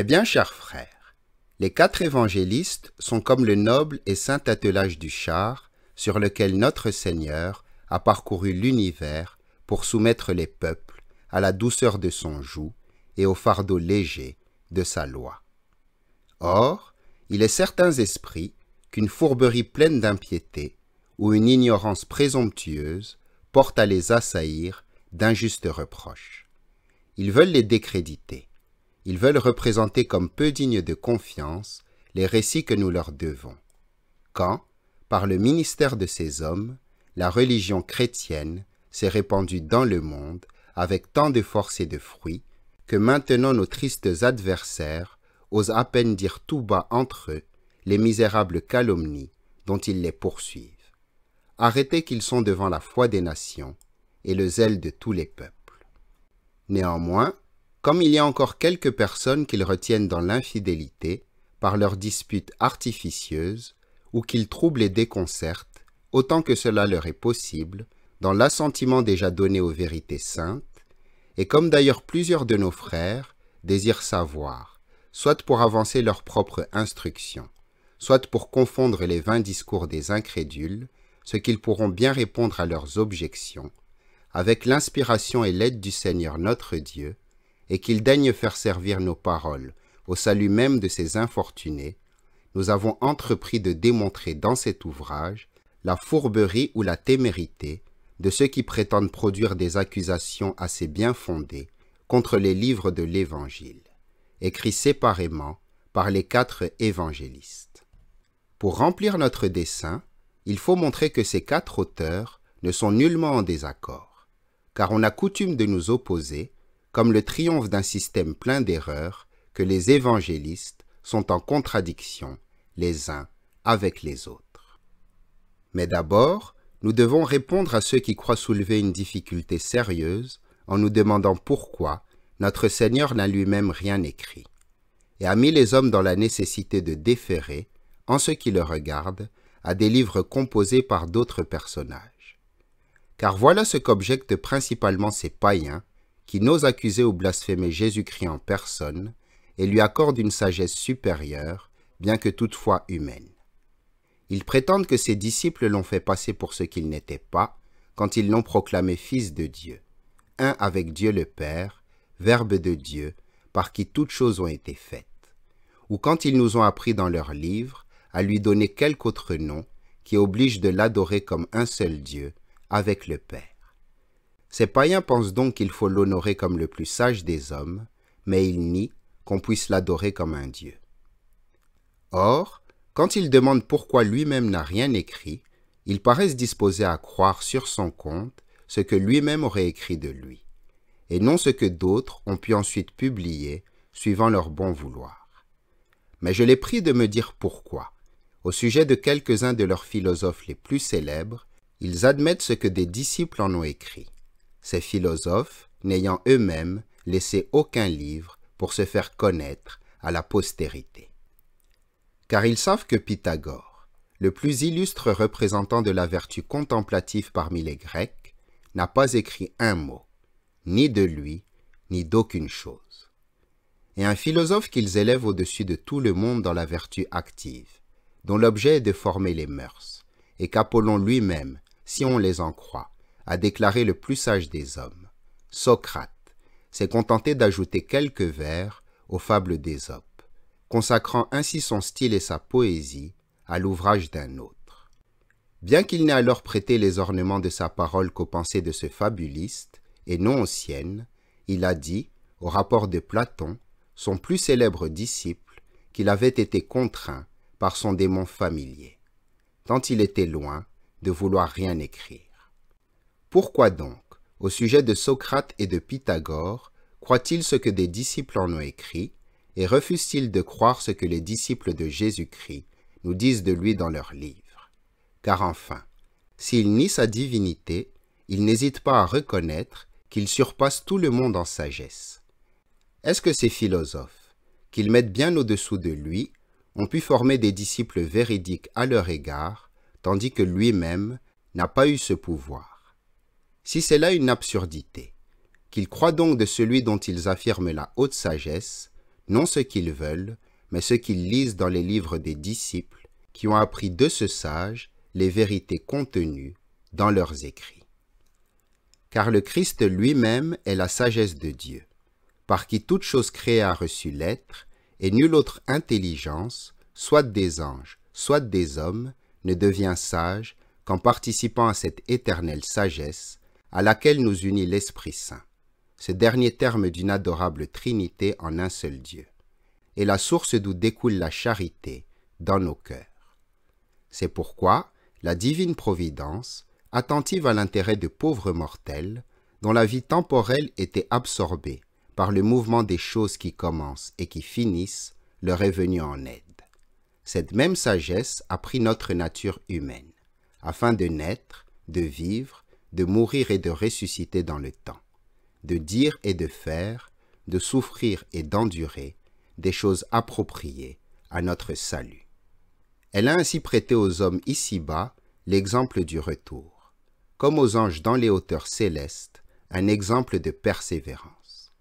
Eh bien chers frères, les quatre évangélistes sont comme le noble et saint attelage du char sur lequel notre Seigneur a parcouru l'univers pour soumettre les peuples à la douceur de son joug et au fardeau léger de sa loi. Or, il est certains esprits qu'une fourberie pleine d'impiété ou une ignorance présomptueuse porte à les assaillir d'injustes reproches. Ils veulent les décréditer, ils veulent représenter comme peu dignes de confiance les récits que nous leur devons. Quand, par le ministère de ces hommes, la religion chrétienne s'est répandue dans le monde avec tant de force et de fruits que maintenant nos tristes adversaires osent à peine dire tout bas entre eux les misérables calomnies dont ils les poursuivent. Arrêtez qu'ils sont devant la foi des nations et le zèle de tous les peuples. Néanmoins, comme il y a encore quelques personnes qu'ils retiennent dans l'infidélité par leurs disputes artificieuses ou qu'ils troublent et déconcertent, autant que cela leur est possible, dans l'assentiment déjà donné aux vérités saintes, et comme d'ailleurs plusieurs de nos frères désirent savoir, soit pour avancer leur propre instruction, soit pour confondre les vains discours des incrédules, ce qu'ils pourront bien répondre à leurs objections, avec l'inspiration et l'aide du Seigneur notre Dieu, et qu'il daigne faire servir nos paroles au salut même de ces infortunés, nous avons entrepris de démontrer dans cet ouvrage la fourberie ou la témérité de ceux qui prétendent produire des accusations assez bien fondées contre les livres de l'Évangile, écrits séparément par les quatre évangélistes. Pour remplir notre dessein, il faut montrer que ces quatre auteurs ne sont nullement en désaccord, car on a coutume de nous opposer comme le triomphe d'un système plein d'erreurs que les évangélistes sont en contradiction les uns avec les autres. Mais d'abord, nous devons répondre à ceux qui croient soulever une difficulté sérieuse en nous demandant pourquoi notre Seigneur n'a lui-même rien écrit, et a mis les hommes dans la nécessité de déférer, en ce qui le regarde, à des livres composés par d'autres personnages. Car voilà ce qu'objectent principalement ces païens qui n'ose accuser ou blasphémer Jésus-Christ en personne et lui accorde une sagesse supérieure, bien que toutefois humaine. Ils prétendent que ses disciples l'ont fait passer pour ce qu'il n'était pas quand ils l'ont proclamé Fils de Dieu, un avec Dieu le Père, Verbe de Dieu, par qui toutes choses ont été faites, ou quand ils nous ont appris dans leurs livres à lui donner quelque autre nom qui oblige de l'adorer comme un seul Dieu, avec le Père. Ces païens pensent donc qu'il faut l'honorer comme le plus sage des hommes, mais ils nient qu'on puisse l'adorer comme un dieu. Or, quand ils demandent pourquoi lui-même n'a rien écrit, ils paraissent disposés à croire sur son compte ce que lui-même aurait écrit de lui, et non ce que d'autres ont pu ensuite publier suivant leur bon vouloir. Mais je les prie de me dire pourquoi, au sujet de quelques-uns de leurs philosophes les plus célèbres, ils admettent ce que des disciples en ont écrit ces philosophes n'ayant eux-mêmes laissé aucun livre pour se faire connaître à la postérité. Car ils savent que Pythagore, le plus illustre représentant de la vertu contemplative parmi les Grecs, n'a pas écrit un mot, ni de lui, ni d'aucune chose. Et un philosophe qu'ils élèvent au-dessus de tout le monde dans la vertu active, dont l'objet est de former les mœurs, et qu'Apollon lui-même, si on les en croit, a déclaré le plus sage des hommes. Socrate s'est contenté d'ajouter quelques vers aux fables d'Ésope, consacrant ainsi son style et sa poésie à l'ouvrage d'un autre. Bien qu'il n'ait alors prêté les ornements de sa parole qu'aux pensées de ce fabuliste, et non aux siennes, il a dit, au rapport de Platon, son plus célèbre disciple, qu'il avait été contraint par son démon familier, tant il était loin de vouloir rien écrire. Pourquoi donc, au sujet de Socrate et de Pythagore, croit-il ce que des disciples en ont écrit, et refuse-t-il de croire ce que les disciples de Jésus-Christ nous disent de lui dans leurs livres Car enfin, s'il nie sa divinité, il n'hésite pas à reconnaître qu'il surpasse tout le monde en sagesse. Est-ce que ces philosophes, qu'ils mettent bien au-dessous de lui, ont pu former des disciples véridiques à leur égard, tandis que lui-même n'a pas eu ce pouvoir si c'est là une absurdité, qu'ils croient donc de celui dont ils affirment la haute sagesse, non ce qu'ils veulent, mais ce qu'ils lisent dans les livres des disciples, qui ont appris de ce sage les vérités contenues dans leurs écrits. Car le Christ lui-même est la sagesse de Dieu, par qui toute chose créée a reçu l'être, et nulle autre intelligence, soit des anges, soit des hommes, ne devient sage qu'en participant à cette éternelle sagesse à laquelle nous unit l'Esprit Saint, ce dernier terme d'une adorable Trinité en un seul Dieu, et la source d'où découle la charité dans nos cœurs. C'est pourquoi la divine Providence, attentive à l'intérêt de pauvres mortels, dont la vie temporelle était absorbée par le mouvement des choses qui commencent et qui finissent, leur est venue en aide. Cette même sagesse a pris notre nature humaine, afin de naître, de vivre de mourir et de ressusciter dans le temps, de dire et de faire, de souffrir et d'endurer des choses appropriées à notre salut. Elle a ainsi prêté aux hommes ici-bas l'exemple du retour, comme aux anges dans les hauteurs célestes, un exemple de persévérance.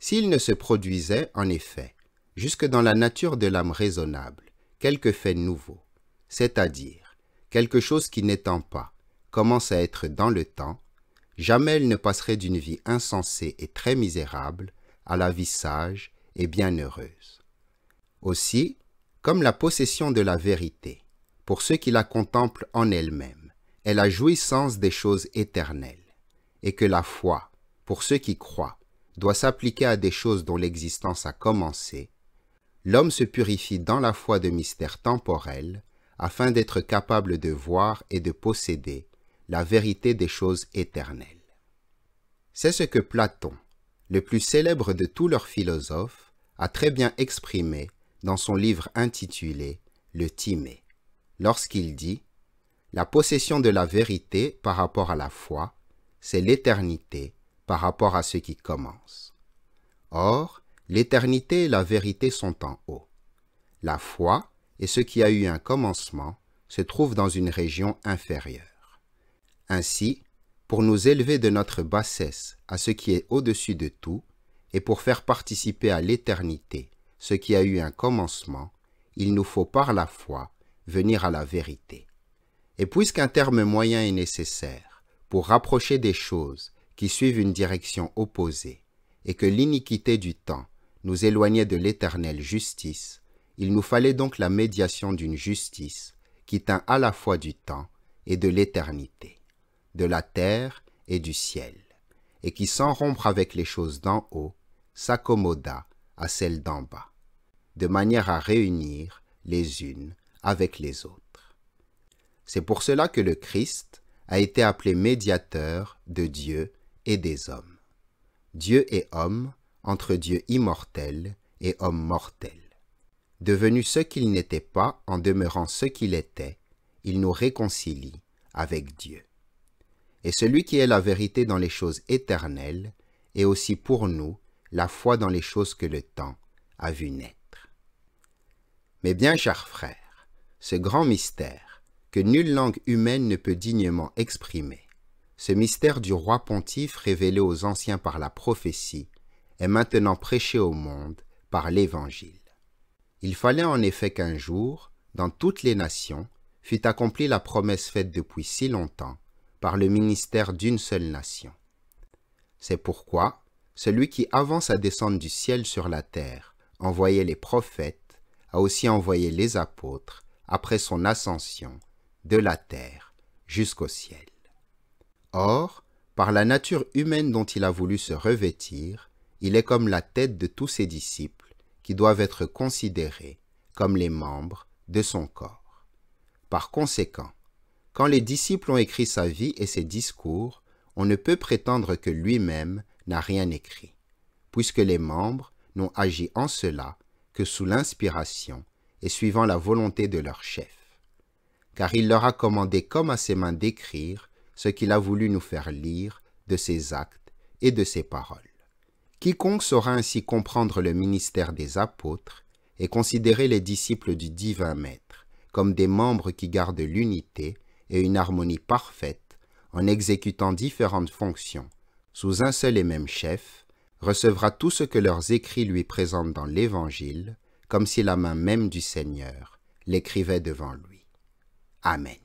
S'il ne se produisait, en effet, jusque dans la nature de l'âme raisonnable, quelque fait nouveau, c'est-à-dire quelque chose qui n'étant pas, commence à être dans le temps, jamais elle ne passerait d'une vie insensée et très misérable à la vie sage et bienheureuse. Aussi, comme la possession de la vérité, pour ceux qui la contemplent en elle-même, est la jouissance des choses éternelles, et que la foi, pour ceux qui croient, doit s'appliquer à des choses dont l'existence a commencé, l'homme se purifie dans la foi de mystères temporels afin d'être capable de voir et de posséder la vérité des choses éternelles. C'est ce que Platon, le plus célèbre de tous leurs philosophes, a très bien exprimé dans son livre intitulé Le Timée, lorsqu'il dit La possession de la vérité par rapport à la foi, c'est l'éternité par rapport à ce qui commence. Or, l'éternité et la vérité sont en haut. La foi et ce qui a eu un commencement se trouvent dans une région inférieure. Ainsi, pour nous élever de notre bassesse à ce qui est au-dessus de tout, et pour faire participer à l'éternité ce qui a eu un commencement, il nous faut par la foi venir à la vérité. Et puisqu'un terme moyen est nécessaire pour rapprocher des choses qui suivent une direction opposée, et que l'iniquité du temps nous éloignait de l'éternelle justice, il nous fallait donc la médiation d'une justice qui tint à la fois du temps et de l'éternité de la terre et du ciel, et qui, sans rompre avec les choses d'en haut, s'accommoda à celles d'en bas, de manière à réunir les unes avec les autres. C'est pour cela que le Christ a été appelé médiateur de Dieu et des hommes. Dieu et homme entre Dieu immortel et homme mortel. Devenu ce qu'il n'était pas en demeurant ce qu'il était, il nous réconcilie avec Dieu et celui qui est la vérité dans les choses éternelles, et aussi pour nous la foi dans les choses que le temps a vu naître. Mais bien, chers frères, ce grand mystère, que nulle langue humaine ne peut dignement exprimer, ce mystère du roi pontife révélé aux anciens par la prophétie, est maintenant prêché au monde par l'Évangile. Il fallait en effet qu'un jour, dans toutes les nations, fût accomplie la promesse faite depuis si longtemps par le ministère d'une seule nation. C'est pourquoi celui qui, avant sa descente du ciel sur la terre, envoyait les prophètes, a aussi envoyé les apôtres, après son ascension, de la terre jusqu'au ciel. Or, par la nature humaine dont il a voulu se revêtir, il est comme la tête de tous ses disciples, qui doivent être considérés comme les membres de son corps. Par conséquent, quand les disciples ont écrit sa vie et ses discours, on ne peut prétendre que lui-même n'a rien écrit, puisque les membres n'ont agi en cela que sous l'inspiration et suivant la volonté de leur chef. Car il leur a commandé comme à ses mains d'écrire ce qu'il a voulu nous faire lire de ses actes et de ses paroles. Quiconque saura ainsi comprendre le ministère des apôtres et considérer les disciples du divin Maître comme des membres qui gardent l'unité et une harmonie parfaite en exécutant différentes fonctions sous un seul et même chef, recevra tout ce que leurs écrits lui présentent dans l'Évangile, comme si la main même du Seigneur l'écrivait devant lui. Amen.